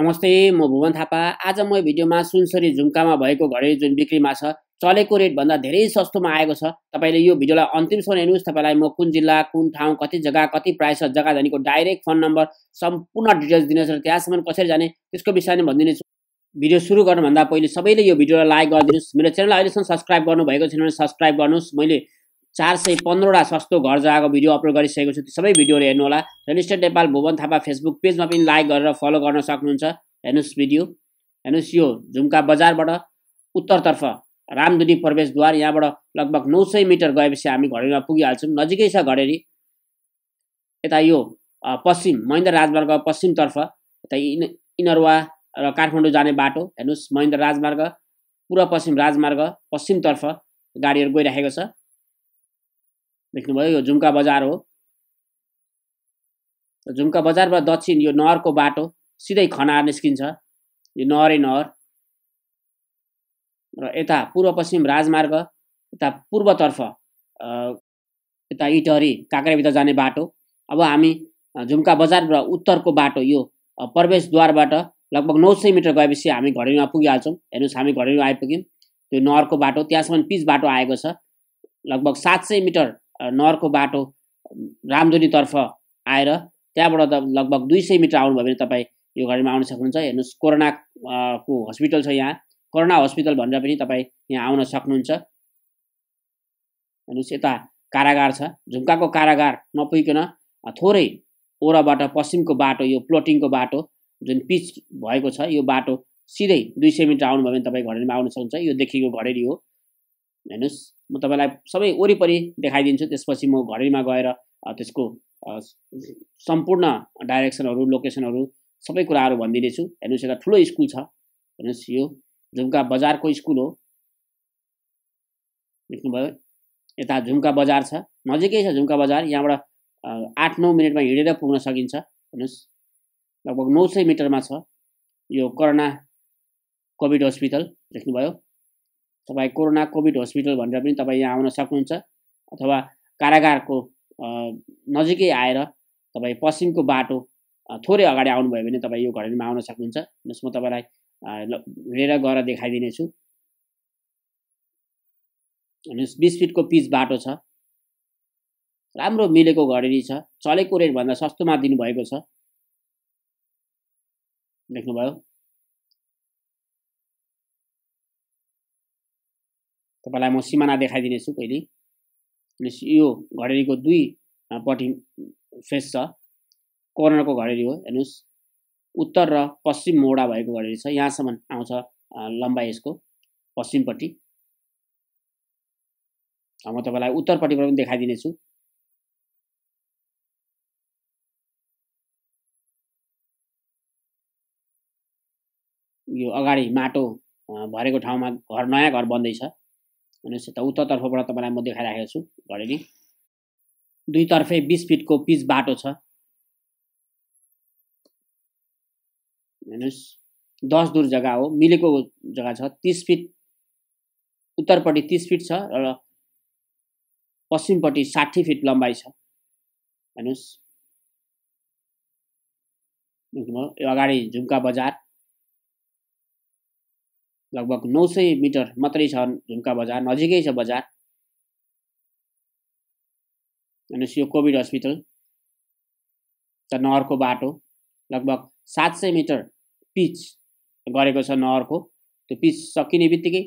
नमस्ते म भुवन थापा आज म भिडियोमा सुनसरी झुम्कामा भएको घरेलु जुन बिक्रीमा छ चलेको रेटभन्दा धेरै सस्तोमा आएको छ तपाईँले यो भिडियोलाई अन्तिमसम्म हेर्नुहोस् तपाईँलाई म कुन जिल्ला कुन ठाउँ कति जग्गा कति प्राइस छ जग्गा जानेको डाइरेक्ट फोन नम्बर सम्पूर्ण डिटेल्स दिनुहोस् र त्यहाँसम्म कसरी जाने त्यसको विषयमा भनिदिनेछु भिडियो सुरु गर्नुभन्दा पहिले सबैले यो भिडियोलाई लाइक गरिदिनुहोस् मेरो च्यानल अहिलेसम्म सब्सक्राइब गर्नुभएको छैन भने सब्सक्राइब गर्नुहोस् मैले चार सय पन्ध्रवटा सस्तो घर जग्गाको भिडियो अपलोड गरिसकेको छु त्यो सबै भिडियोहरू हेर्नुहोला real estate Nepal Bhuwan Thapa Facebook पेजमा पनि लाइक गरेर फलो गर्न सक्नुहुन्छ हेर्नुहोस् भिडियो हेर्नुहोस् यो झुम्का बजारबाट उत्तरतर्फ रामदुनी प्रवेशद्वार यहाँबाट लगभग नौ सय मिटर गएपछि हामी घडेरीमा पुगिहाल्छौँ नजिकै छ घडेरी यता यो पश्चिम महेन्द्र राजमार्ग पश्चिमतर्फ यता इन इनरवा र काठमाडौँ जाने बाटो हेर्नुहोस् महेन्द्र राजमार्ग पूर्व पश्चिम राजमार्ग पश्चिमतर्फ गाडीहरू गइराखेको छ देख्नुभयो यो झुम्का बजार हो झुम्का बजारबाट दक्षिण यो नहरको बाटो सिधै खनार निस्किन्छ यो नहरै नहर र यता पूर्व पश्चिम राजमार्ग यता पूर्वतर्फ यता इटहरी काँक्राभित्र जाने बाटो अब हामी झुम्का बजार र उत्तरको बाटो यो प्रवेशद्वारबाट लगभग नौ सय मिटर गएपछि हामी घडेरीमा पुगिहाल्छौँ हेर्नुहोस् हामी घडेरीमा आइपुग्यौँ त्यो नहरको बाटो त्यहाँसम्म पिच बाटो आएको छ लगभग सात सय मिटर नहरको बाटो रामधुनीतर्फ आएर त्यहाँबाट त लगभग दुई सय मिटर आउनुभयो भने तपाईँ यो घडीमा आउन सक्नुहुन्छ हेर्नुहोस् कोरोना को हस्पिटल छ यहाँ कोरोना हस्पिटल भनेर पनि तपाईँ यहाँ आउन सक्नुहुन्छ हेर्नुहोस् यता कारागार छ झुम्काको कारागार नपुगिकन थोरै ओराबाट पश्चिमको बाटो यो प्लोटिङको बाटो जुन पिच भएको छ यो बाटो सिधै दुई सय मिटर आउनुभयो भने तपाईँ घडेरीमा आउन सक्नुहुन्छ यो देखिएको घडेरी हो हेर्नुहोस् म तपाईँलाई सबै वरिपरि देखाइदिन्छु त्यसपछि म घरैमा गएर त्यसको सम्पूर्ण डाइरेक्सनहरू लोकेसनहरू सबै कुराहरू भनिदिनेछु हेर्नुहोस् एउटा ठुलो स्कुल छ हेर्नुहोस् यो झुम्का बजारको स्कुल हो देख्नुभयो यता झुम्का बजार छ नजिकै छ झुम्का बजार यहाँबाट आठ नौ मिनटमा हिँडेर पुग्न सकिन्छ हेर्नुहोस् लगभग नौ सय मिटरमा छ यो कर्णा कोभिड हस्पिटल देख्नुभयो तपाईँ कोरोना कोभिड हस्पिटल भनेर पनि तपाईँ यहाँ आउन सक्नुहुन्छ अथवा कारागारको नजिकै आएर तपाईँ पश्चिमको बाटो थोरै अगाडि आउनुभयो भने तपाईँ यो घडेरीमा आउन सक्नुहुन्छ म तपाईँलाई हिँडेर गएर देखाइदिनेछु हेर्नुहोस् बिस फिटको पिच बाटो छ राम्रो मिलेको घडेरी छ चलेको रेटभन्दा सस्तोमा दिनुभएको छ देख्नुभयो तपाईँलाई म सिमाना देखाइदिनेछु पहिले यो घडेरीको दुईपट्टि फेस छ कर्नरको घडेरी हो हेर्नुहोस् उत्तर र पश्चिम मोडा भएको घडेरी छ यहाँसम्म आउँछ लम्बाइ यसको पश्चिमपट्टि म तपाईँलाई उत्तरपट्टिबाट पनि देखाइदिनेछु यो अगाडि माटो भरेको ठाउँमा घर नयाँ घर बन्दैछ भनेपछि त उत्तरतर्फबाट तपाईँलाई म देखाइराखेको छु घडेरी दुईतर्फे बिस फिटको पिच बाटो छ हेर्नुहोस् दस दूर जग्गा हो मिलेको जग्गा छ तिस फिट उत्तरपट्टि तिस फिट छ र पश्चिमपट्टि साठी फिट लम्बाइ छ हेर्नुहोस् यो अगाडि झुम्का बजार लगभग नौ सय मिटर मात्रै छ झुम्का बजार नजिकै छ बजार हेर्नुहोस् यो कोभिड हस्पिटल त नहरको बाटो लगभग सात सय मिटर पिच गरेको छ नहरको त्यो पिच सकिने बित्तिकै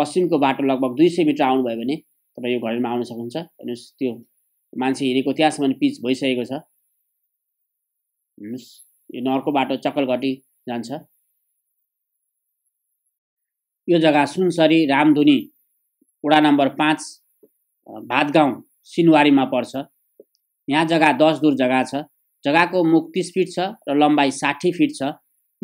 पश्चिमको बाटो लगभग दुई सय मिटर आउनुभयो भने तपाईँ यो घरमा आउन सक्नुहुन्छ हेर्नुहोस् त्यो मान्छे हिँडेको त्यहाँसम्म पिच भइसकेको छ हेर्नुहोस् यो नहरको बाटो चक्कलघटी जान्छ यो जग्गा सुनसरी रामधुनी वडा नम्बर पाँच भातगाउँ सिनवारीमा पर्छ यहाँ जग्गा दस दुर जग्गा छ जग्गाको मुख तिस फिट छ र लम्बाइ साठी फिट छ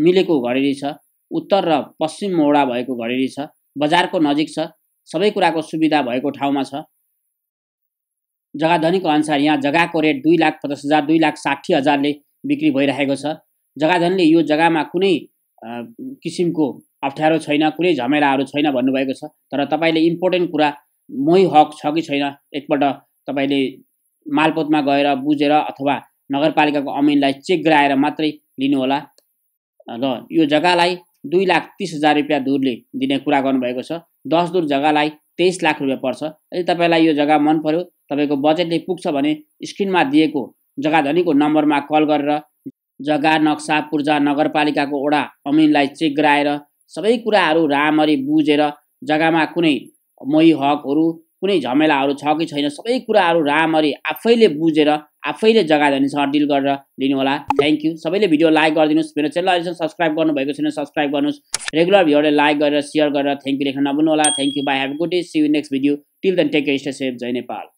मिलेको घडेरी छ उत्तर र पश्चिम मोडा भएको घडेरी छ बजारको नजिक छ सबै कुराको सुविधा भएको ठाउँमा छ जग्गा धनीको अनुसार यहाँ जग्गाको रेट दुई लाख पचास हजार दुई लाख साठी हजारले बिक्री भइरहेको छ जग्गा धनीले यो जग्गामा कुनै किसिमको अप्ठ्यारो छैन कुनै झमेलाहरू छैन भन्नुभएको छ तर तपाईँले इम्पोर्टेन्ट कुरा मै हक छ कि छैन एकपल्ट तपाईँले मालपोतमा गएर बुझेर अथवा नगरपालिकाको अमिनलाई चेक गराएर मात्रै लिनुहोला र यो जग्गालाई दुई लाख तिस हजार रुपियाँ दुरले दिने कुरा गर्नुभएको छ दस दुर जग्गालाई तेइस लाख रुपियाँ पर्छ यदि तपाईँलाई यो जग्गा मन पर्यो तपाईँको बजेटले पुग्छ भने स्क्रिनमा दिएको जग्गा धनीको नम्बरमा कल गरेर जग्गा नक्सा पूर्जा नगरपालिकाको ओडा अमिनलाई चेक गराएर सबै कुराहरू राम्ररी बुझेर जग्गामा कुनै मही हकहरू कुनै झमेलाहरू छ कि छैन सबै कुराहरू राम्ररी आफैले बुझेर आफैले जग्गा धनीसँग डिल गरेर लिनुहोला थ्याङ्क यू सबैले भिडियो लाइक गरिदिनुहोस् मेरो च्यानल अहिलेसम्म सब्सक्राइब गर्नुभएको छैन सब्सक्राइब गर्नुहोस् रेगुलर भिडियोले लाइक गरेर सेयर गरेर थ्याङ्क यू लेख्न नभुल्नुहोला thank you bye have good day see you next video till then take stay safe Jai Nepal